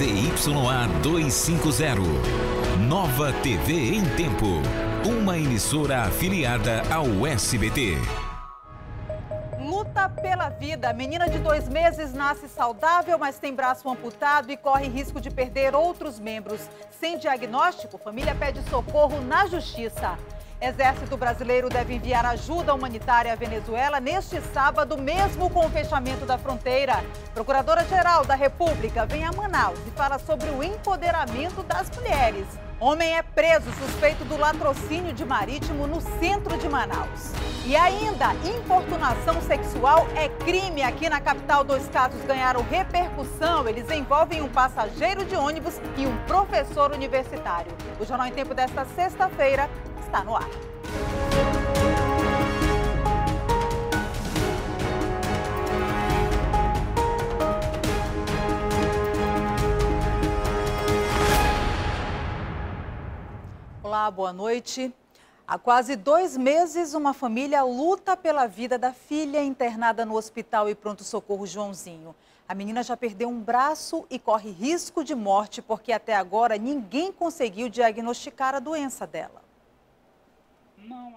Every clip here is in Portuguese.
ZYA 250. Nova TV em Tempo. Uma emissora afiliada ao SBT. Luta pela vida. Menina de dois meses nasce saudável, mas tem braço amputado e corre risco de perder outros membros. Sem diagnóstico, família pede socorro na justiça. Exército brasileiro deve enviar ajuda humanitária à Venezuela neste sábado, mesmo com o fechamento da fronteira. Procuradora-Geral da República vem a Manaus e fala sobre o empoderamento das mulheres. Homem é preso suspeito do latrocínio de marítimo no centro de Manaus. E ainda, importunação sexual é crime aqui na capital. Dois casos ganharam repercussão. Eles envolvem um passageiro de ônibus e um professor universitário. O Jornal em Tempo desta sexta-feira está no ar. Olá, boa noite. Há quase dois meses, uma família luta pela vida da filha internada no hospital e pronto-socorro Joãozinho. A menina já perdeu um braço e corre risco de morte porque até agora ninguém conseguiu diagnosticar a doença dela.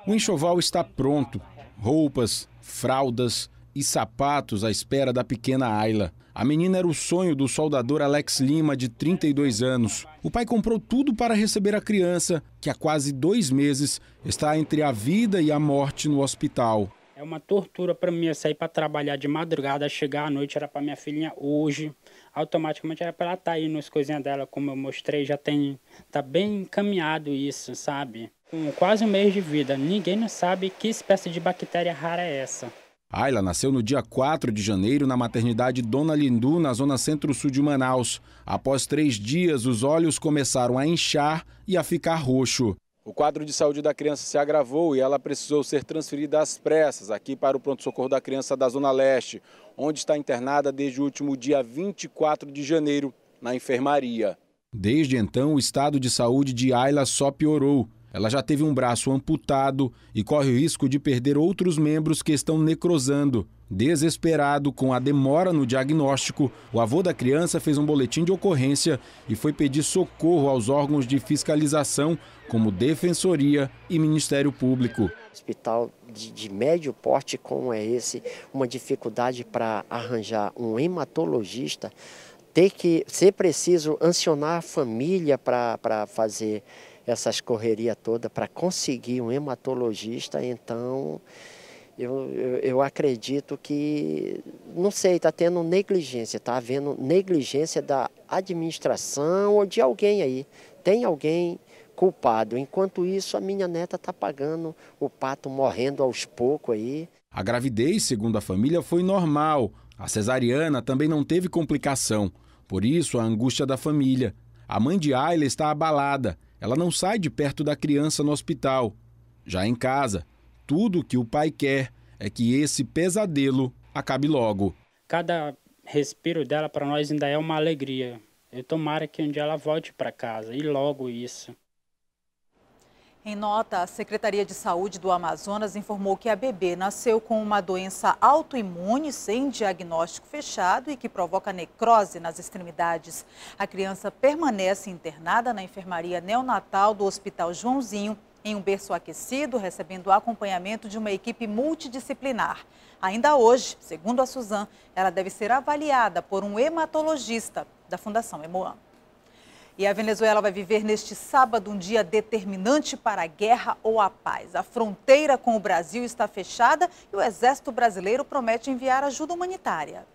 O enxoval está pronto. Roupas, fraldas e sapatos à espera da pequena Ayla. A menina era o sonho do soldador Alex Lima, de 32 anos. O pai comprou tudo para receber a criança, que há quase dois meses está entre a vida e a morte no hospital. É uma tortura para mim sair para trabalhar de madrugada, chegar à noite, era para minha filhinha hoje. Automaticamente era para ela estar tá aí nas coisinhas dela, como eu mostrei, já tem tá bem encaminhado isso, sabe? Com quase um mês de vida, ninguém não sabe que espécie de bactéria rara é essa. Ayla ah, nasceu no dia 4 de janeiro na maternidade Dona Lindu, na zona centro-sul de Manaus. Após três dias, os olhos começaram a inchar e a ficar roxo. O quadro de saúde da criança se agravou e ela precisou ser transferida às pressas aqui para o pronto-socorro da criança da Zona Leste, onde está internada desde o último dia 24 de janeiro na enfermaria. Desde então, o estado de saúde de Ayla só piorou. Ela já teve um braço amputado e corre o risco de perder outros membros que estão necrosando. Desesperado com a demora no diagnóstico, o avô da criança fez um boletim de ocorrência e foi pedir socorro aos órgãos de fiscalização, como Defensoria e Ministério Público. Hospital de, de médio porte como é esse, uma dificuldade para arranjar um hematologista, ter que ser preciso ancionar a família para fazer essas correrias toda para conseguir um hematologista, então eu, eu, eu acredito que, não sei, está tendo negligência, está havendo negligência da administração ou de alguém aí. Tem alguém culpado. Enquanto isso, a minha neta está pagando o pato morrendo aos poucos aí. A gravidez, segundo a família, foi normal. A cesariana também não teve complicação. Por isso, a angústia da família. A mãe de Ayla está abalada ela não sai de perto da criança no hospital. Já em casa, tudo o que o pai quer é que esse pesadelo acabe logo. Cada respiro dela para nós ainda é uma alegria. Eu tomara que um dia ela volte para casa e logo isso. Em nota, a Secretaria de Saúde do Amazonas informou que a bebê nasceu com uma doença autoimune sem diagnóstico fechado e que provoca necrose nas extremidades. A criança permanece internada na enfermaria neonatal do Hospital Joãozinho, em um berço aquecido, recebendo acompanhamento de uma equipe multidisciplinar. Ainda hoje, segundo a Suzan, ela deve ser avaliada por um hematologista da Fundação Hemoam. E a Venezuela vai viver neste sábado um dia determinante para a guerra ou a paz. A fronteira com o Brasil está fechada e o Exército Brasileiro promete enviar ajuda humanitária.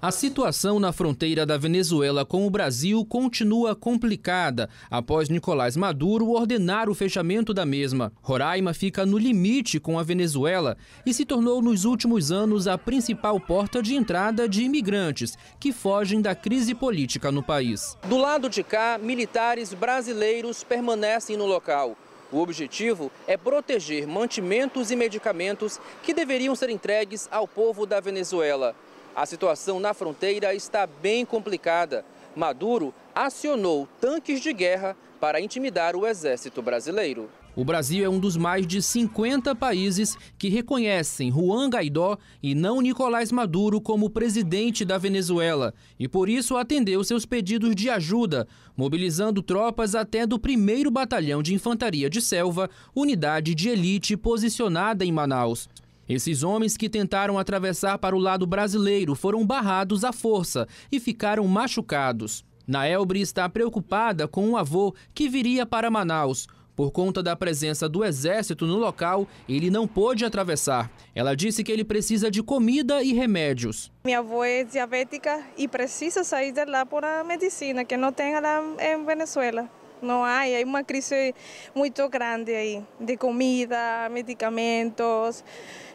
A situação na fronteira da Venezuela com o Brasil continua complicada após Nicolás Maduro ordenar o fechamento da mesma. Roraima fica no limite com a Venezuela e se tornou nos últimos anos a principal porta de entrada de imigrantes que fogem da crise política no país. Do lado de cá, militares brasileiros permanecem no local. O objetivo é proteger mantimentos e medicamentos que deveriam ser entregues ao povo da Venezuela. A situação na fronteira está bem complicada. Maduro acionou tanques de guerra para intimidar o exército brasileiro. O Brasil é um dos mais de 50 países que reconhecem Juan Guaidó e não Nicolás Maduro como presidente da Venezuela e por isso atendeu seus pedidos de ajuda, mobilizando tropas até do 1 Batalhão de Infantaria de Selva, unidade de elite posicionada em Manaus. Esses homens que tentaram atravessar para o lado brasileiro foram barrados à força e ficaram machucados. Naelbre está preocupada com o avô que viria para Manaus. Por conta da presença do exército no local, ele não pôde atravessar. Ela disse que ele precisa de comida e remédios. Minha avó é diabética e precisa sair de lá por a medicina que não tem lá em Venezuela não há, há uma crise muito grande aí, de comida, medicamentos,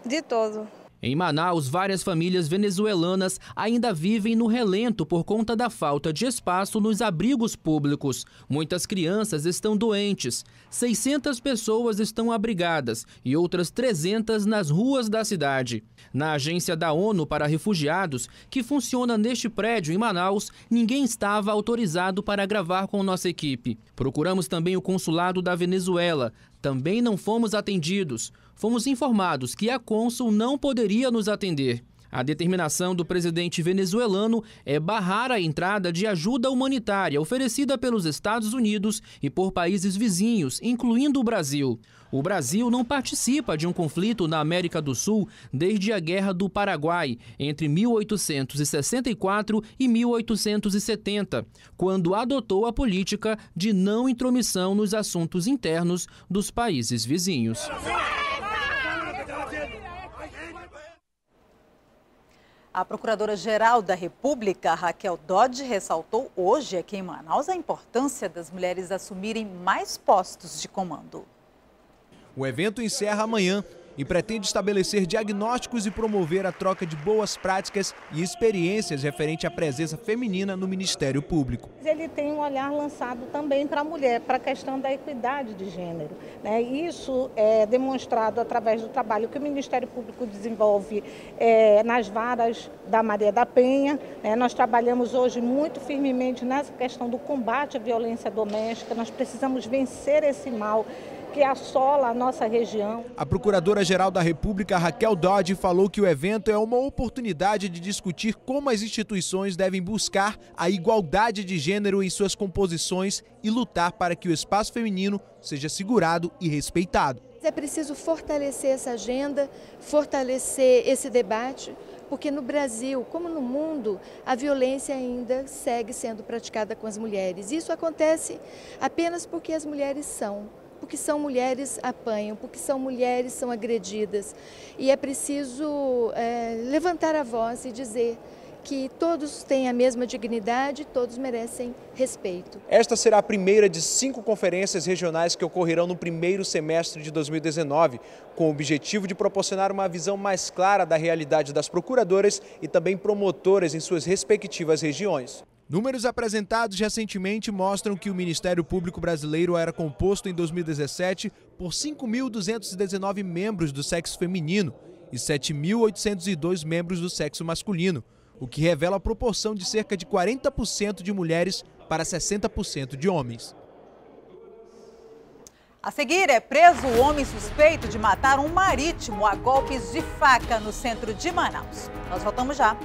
de tudo. Em Manaus, várias famílias venezuelanas ainda vivem no relento por conta da falta de espaço nos abrigos públicos. Muitas crianças estão doentes. 600 pessoas estão abrigadas e outras 300 nas ruas da cidade. Na agência da ONU para refugiados, que funciona neste prédio em Manaus, ninguém estava autorizado para gravar com nossa equipe. Procuramos também o consulado da Venezuela. Também não fomos atendidos fomos informados que a Consul não poderia nos atender. A determinação do presidente venezuelano é barrar a entrada de ajuda humanitária oferecida pelos Estados Unidos e por países vizinhos, incluindo o Brasil. O Brasil não participa de um conflito na América do Sul desde a Guerra do Paraguai, entre 1864 e 1870, quando adotou a política de não intromissão nos assuntos internos dos países vizinhos. A Procuradora-Geral da República, Raquel Dodge, ressaltou hoje aqui em Manaus a importância das mulheres assumirem mais postos de comando. O evento encerra amanhã e pretende estabelecer diagnósticos e promover a troca de boas práticas e experiências referente à presença feminina no Ministério Público. Ele tem um olhar lançado também para a mulher, para a questão da equidade de gênero. Né? Isso é demonstrado através do trabalho que o Ministério Público desenvolve é, nas varas da Maria da Penha. Né? Nós trabalhamos hoje muito firmemente nessa questão do combate à violência doméstica, nós precisamos vencer esse mal que assola a nossa região. A Procuradora-Geral da República, Raquel Dodge, falou que o evento é uma oportunidade de discutir como as instituições devem buscar a igualdade de gênero em suas composições e lutar para que o espaço feminino seja segurado e respeitado. É preciso fortalecer essa agenda, fortalecer esse debate, porque no Brasil, como no mundo, a violência ainda segue sendo praticada com as mulheres. Isso acontece apenas porque as mulheres são porque são mulheres apanham, porque são mulheres são agredidas. E é preciso é, levantar a voz e dizer que todos têm a mesma dignidade, todos merecem respeito. Esta será a primeira de cinco conferências regionais que ocorrerão no primeiro semestre de 2019, com o objetivo de proporcionar uma visão mais clara da realidade das procuradoras e também promotoras em suas respectivas regiões. Números apresentados recentemente mostram que o Ministério Público Brasileiro era composto em 2017 por 5.219 membros do sexo feminino e 7.802 membros do sexo masculino, o que revela a proporção de cerca de 40% de mulheres para 60% de homens. A seguir é preso o homem suspeito de matar um marítimo a golpes de faca no centro de Manaus. Nós voltamos já.